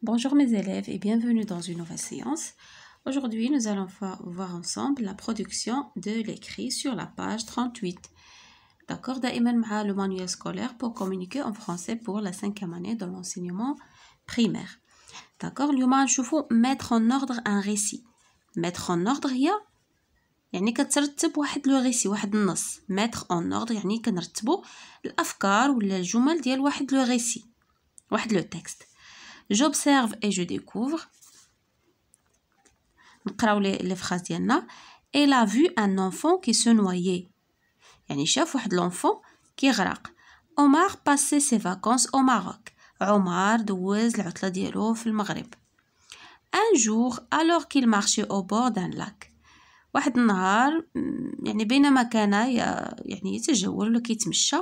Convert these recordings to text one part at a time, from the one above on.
Bonjour mes élèves et bienvenue dans une nouvelle séance. Aujourd'hui, nous allons voir ensemble la production de l'écrit sur la page 38. D'accord Daïman le manuel scolaire pour communiquer en français pour la cinquième année dans l'enseignement primaire. D'accord L'humain, faut mettre en ordre un récit. Mettre en ordre, il y a يعني كترتب واحد لو ريسي واحد النص اون اوردر يعني كنرتبوا الافكار ولا الجمل ديال واحد لو واحد لو texte. j'observe et je découvre نقراو لي فراز ديالنا الا في ان un كي سو نوايي يعني شاف واحد لونفون كيغرق عمر باسي سي فاكونس او ماروك عمر دوز العطله ديالو في المغرب ان جور الوغ كيل مارشي او بور دان لاك واحد النهار يعني بينما كان يعني يتجول ولا كيتمشى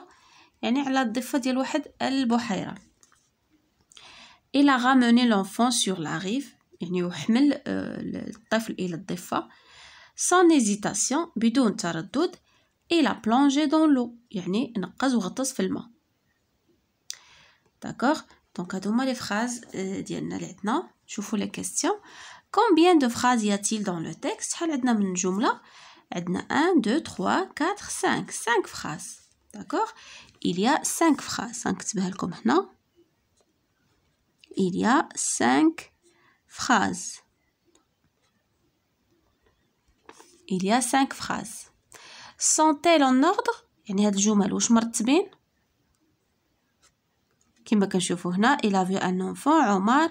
يعني على الضفه ديال واحد البحيره il a ramené l'enfant sur la rive euh, sans hésitation il a plongé dans l'eau d'accord donc هذوما les phrases je vous عندنا شوفوا les questions combien de phrases y a-t-il dans le texte شحال عندنا من 1 2 3 4 5 5 phrases d'accord il y a 5 phrases 5 لكم il y a cinq phrases. Il y a cinq phrases. Sont-elles en ordre يعني هاد الجمل واش مرتبين كما كنشوفوا هنا الا في ان un عمر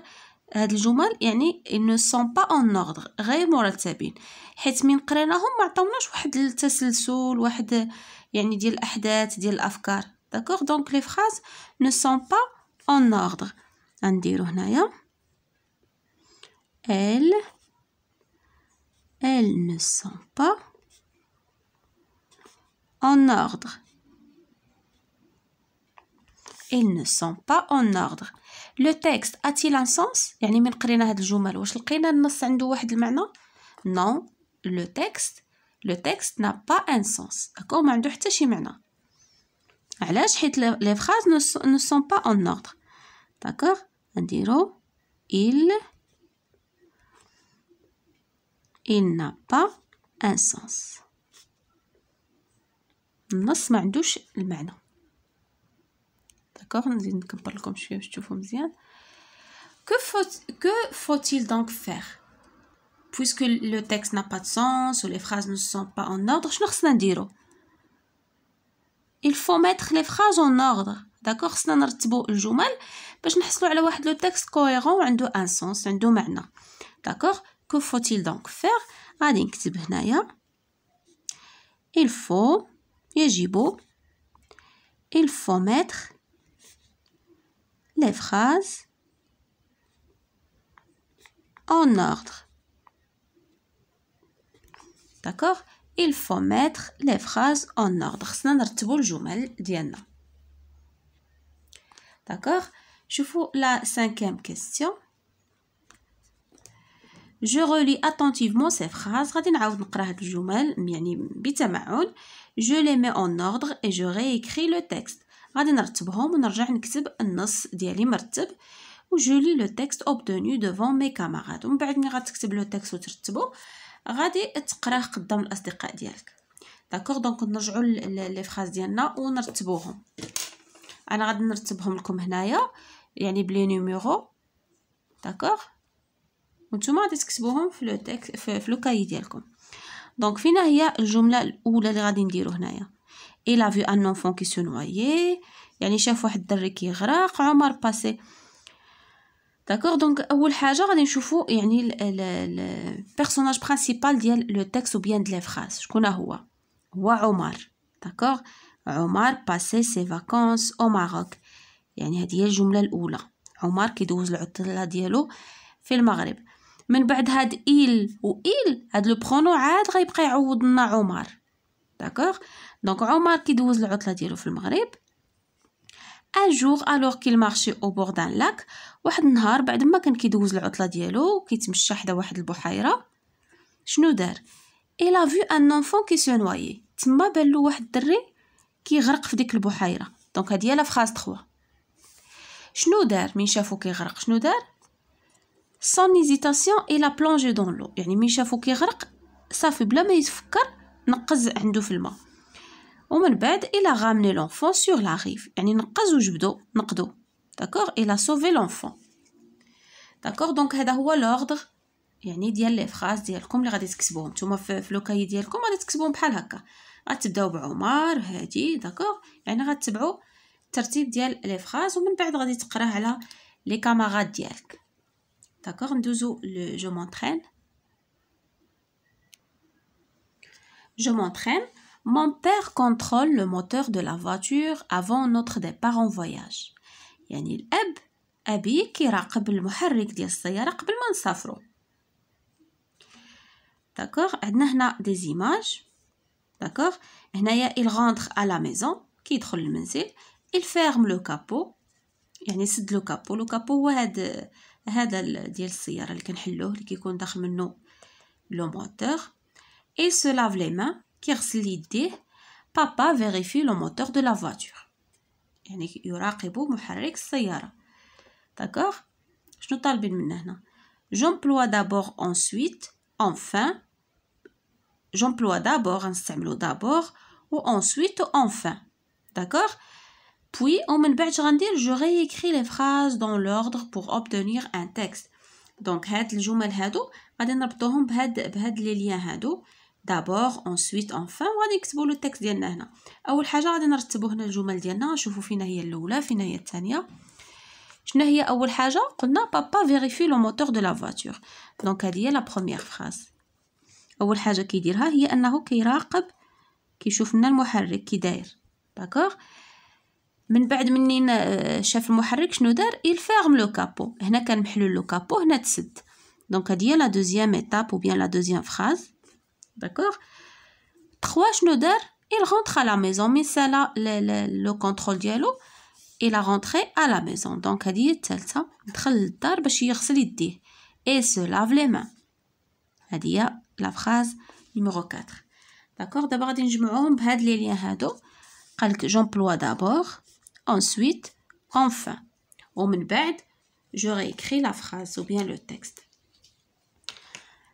هاد الجمل يعني ne سون با اون اوردر غير مرتبين حيت من قريناهم ما عطاوناش واحد التسلسل واحد يعني ديال الاحداث ديال الافكار داكوغ دونك لي فراز نو سون با اون اوردر Elle ne sont pas ne sont pas en ordre. ils ne sont pas en ordre le texte a-t-il un sens non le texte le texte n'a pas un sens d'accord les phrases ne sont pas en ordre d'accord dire il, il n'a pas un sens. النص ما عندوش المعنى داكوغ نزيد نكبر لكم شويه que faut que faut-il donc faire puisque le texte n'a pas de sens ou les phrases ne sont pas en ordre شنو خصنا dire il faut mettre les phrases en ordre داكوغ خصنا نرتبو الجمل باش نحصلو على واحد لو تكست كوهيرون وعندو ان سونس عندو معنى داكوغ كو فوتيل دونك فيغ غادي نكتب هنايا الفو يجب الفو faut لي فراز phrases اوردر ordre. الفو Il لي فراز les اوردر خصنا نرتبو الجمل ديالنا. D'accord Je vous la cinquième question. Je relis attentivement ces phrases. غادي نعاود نقرا هاد الجمل يعني بتمعن. Je les mets en ordre et je réécris le texte. غادي نرتبهم ونرجع نكتب النص ديالي مرتب. و je lis le texte obtenu devant mes camarades. ومن بعد ملي غتكتب لو تكست وترتبو غادي تقراه قدام الاصدقاء ديالك. داكوغ دونك نرجعو لي فراز ديالنا ونرتبوهم. انا غادي نرتبهم لكم هنايا يعني بلي نيميرو داكوغ وانتوما غادي تكتبوهم في لو تيك في لو كاي ديالكم دونك فينا هي الجمله الاولى اللي غادي نديرو هنايا اي لا في ان اونفون كي se يعني شاف واحد الدري كيغرق عمر باسي داكوغ دونك اول حاجه غادي نشوفو يعني البيرسوناج برينسيبال ديال لو تيكست بيان دي لي فراس شكون هو هو عمر داكوغ عمر باسي سي فاكونس او ماروك يعني هذه هي الجمله الاولى عمر كيدوز العطله ديالو في المغرب من بعد هاد إيل وإيل هاد لو برونو عاد غيبقى يعوض لنا عمر داكوغ دونك عمر كيدوز العطله ديالو في المغرب ان جوغ الوغ كيل مارشي او بور دان لاك واحد النهار بعد ما كان كيدوز العطله ديالو كيتمشى حدا واحد البحيره شنو دار اي لا فيو ان انفون كي سو نوايي تما بان له واحد الدري كيغرق في ديك البحيره دونك هادي هي لافخاز 3 شنو دار من شافو كيغرق شنو دار سون ايزيتاسيون اي لا بلونجي دون لو يعني من شافو كيغرق صافي بلا ما يتفكر نقز عنده في الماء ومن بعد الى غامني لونفون سور لا ريف يعني نقز وجبدو نقدو داكوغ الى سوفي لونفون داكوغ دونك هذا هو لوردر يعني ديال لي فراز ديالكم اللي غادي تكتبوهم نتوما في لوكاي ديالكم غادي تكتبوهم بحال هكا غتبداو بعمر هادي داكوغ يعني غتبعو الترتيب ديال لي فراز ومن بعد غادي تقراه على لي كامارات ديالك داكوغ ندوزو جو مونطرين جو مونطرين مون بير كونترول لو موتور دو لا فواتور افون نوتر départ en فواياج يعني الأب أبي كيراقب المحرك ديال السيارة قبل ما نسافرو داكوغ عندنا هنا دي زيماج D'accord Il rentre à la maison, qui entre le منزل, il ferme le capot, يعني سد لو كابو لو كابو هو هاد هذا ديال السياره اللي كنحلوه اللي كيكون داخل منه لو موتور اي سو لاف لي مان كيغسل يديه بابا فيريفي لو موتور دو لا فواتور يعني يراقب محرك السياره داكوغ شنو طالبين منا هنا جومبلوا دابور ensuite enfin J'emploie d'abord, un stamlo d'abord, ou ensuite enfin. D'accord Puis, je réécris les phrases dans l'ordre pour obtenir un texte. Donc, ce que je vais faire, c'est que je vais faire les D'abord, ensuite, enfin, ou après, c'est que le texte est là. Ce que je vais faire, c'est que je vais faire le texte. Je vais faire le texte. Ce que je vais faire, c'est que papa vérifie le moteur de la voiture. Donc, elle est la première phrase. اول حاجه كيديرها هي انه كيراقب كيشوف لنا المحرك كي داير داكوغ من بعد منين آه، شاف المحرك شنو دار il لو كابو هنا كان محلول لو كابو هنا تسد دونك هادي هي لا دوزيام ايتاب او بيان لا دوزيام فراز داكوغ تخوا شنو دار il rentre ا لا ميزون مي سالا لو كونترول ديالو اي لا rentré ا لا ميزون دونك هادي هي الثالثه دخل للدار باش يغسل يديه اي سو لاف لي مان هادي هي la phrase numéro 4. D'accord D'abord, je vais vous montrer les liens. J'emploie d'abord, ensuite, enfin. Au moment je réécris la phrase ou bien le texte.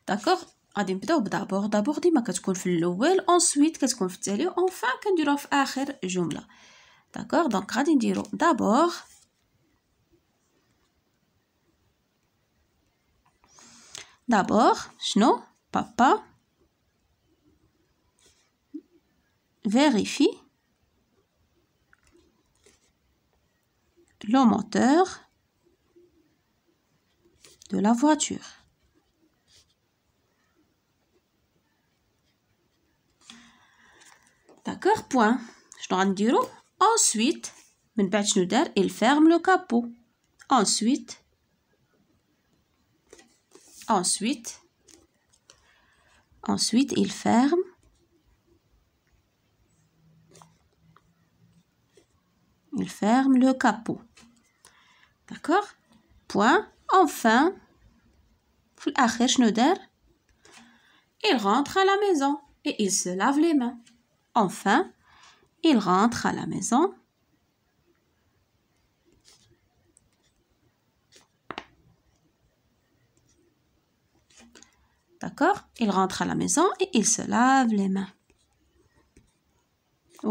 D'accord D'abord, d'abord, le ensuite, qu'est-ce qu'on fait Enfin, qu'est-ce qu'on fait D'accord Donc, dire d'abord, d'abord, je vais papa. Vérifie. le moteur de la voiture. D'accord, point. Je dois dire ensuite, il ferme le capot. Ensuite, ensuite, Ensuite, il ferme. Il ferme le capot. D'accord Point. Enfin, ah, il rentre à la maison et il se lave les mains. Enfin, il rentre à la maison D'accord Il rentre à la maison et il se lave les mains.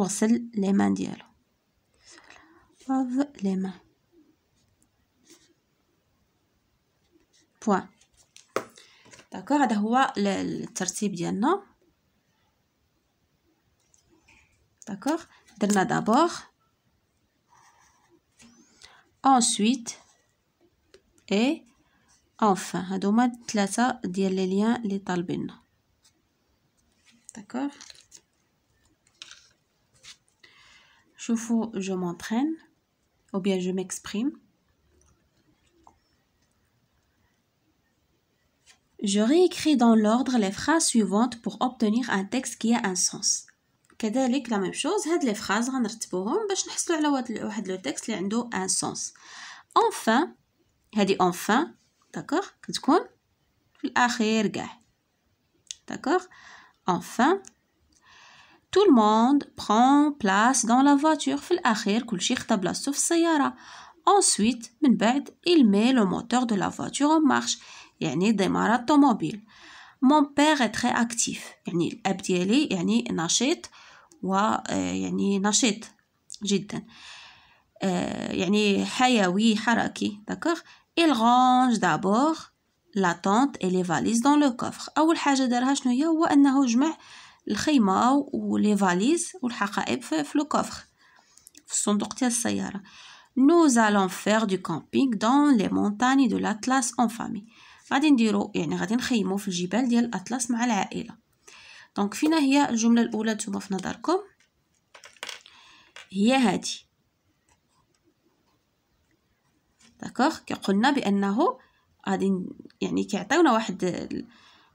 C'est les mains se Lave les mains. Point. D'accord هذا هو الترتيب ديالنا. D'accord d'abord ensuite et Enfin, hadouma, trois, dix, les liens, les talbins. D'accord? Je je m'entraîne, ou bien je m'exprime. Je réécris dans l'ordre les phrases suivantes pour obtenir un texte qui a un sens. la même chose? Had les phrases dans l'ordre le texte qui a un sens. Enfin, hadi enfin d'accord, que tu croines. il d'accord. enfin. tout le monde prend place dans la voiture. il a cherché, il chercha la voiture sous sa harem. ensuite, mme. beth, il met le moteur de la voiture en marche et elle est une automobile. mon père est très actif. elle est abdi-ali, yani nasheed. wa euh, yani nasheed, jiten. Euh, yani hayawi haraki, dakor. il range d'abord la tente et les valises dans le coffre اول حاجه دارها شنو هي هو انه جمع الخيمه ولي فاليز والحقائب في لو كوفر في الصندوق تاع السياره nous allons faire du camping dans les montagnes de l'Atlas en famille غادي نديرو يعني غادي نخيمو في الجبال ديال الأطلس مع العائله دونك فينا هي الجمله الاولى نتوما في نظركم هي هذه داكوغ قلنا بانه غادي يعني كيعطيونا واحد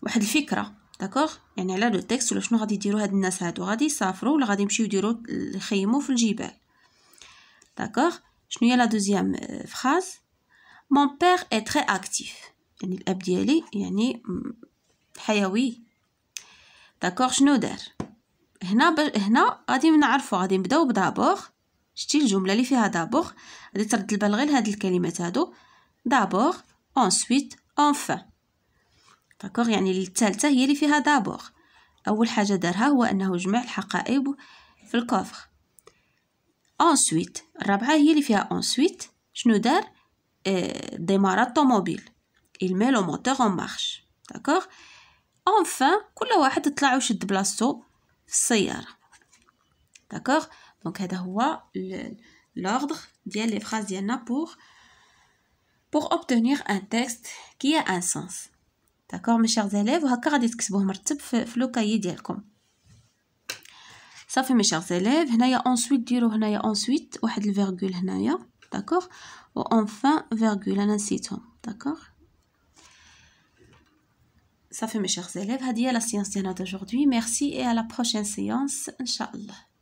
واحد الفكره داكوغ يعني على لو تيكست ولا شنو غادي يديروا هاد الناس هادو غادي يسافروا ولا غادي يمشيو يديروا يخيموا في الجبال داكوغ شنو هي لا دوزيام فراز مون بير اي تري اكتيف يعني الاب ديالي يعني حيوي داكوغ شنو دار هنا ب... هنا غادي نعرفو غادي نبداو بدابور شتي الجمله اللي فيها دابور غادي ترد البال غير لهاد الكلمات هادو دابور اون enfin داكوغ يعني الثالثه هي اللي فيها دابور اول حاجه دارها هو انه جمع الحقائب في الكوفر ensuite الرابعه هي اللي فيها ensuite شنو دار اه ديمارا الطوموبيل il met le moteur en marche داكوغ enfin كل واحد طلع وشد بلاصتو في السياره داكوغ Donc, c'est l'ordre des phrases pour, pour obtenir un texte qui a un sens. D'accord, mes chers élèves, vous avez ce que vous avez fait le cahier de Ça fait, mes chers élèves, il y a ensuite, il y a ensuite, il virgule, il y a, d'accord, ou enfin, virgule, l'a incitum, d'accord. Ça fait, mes chers élèves, c'est la séance d'aujourd'hui. Merci et à la prochaine séance, Inch'Allah.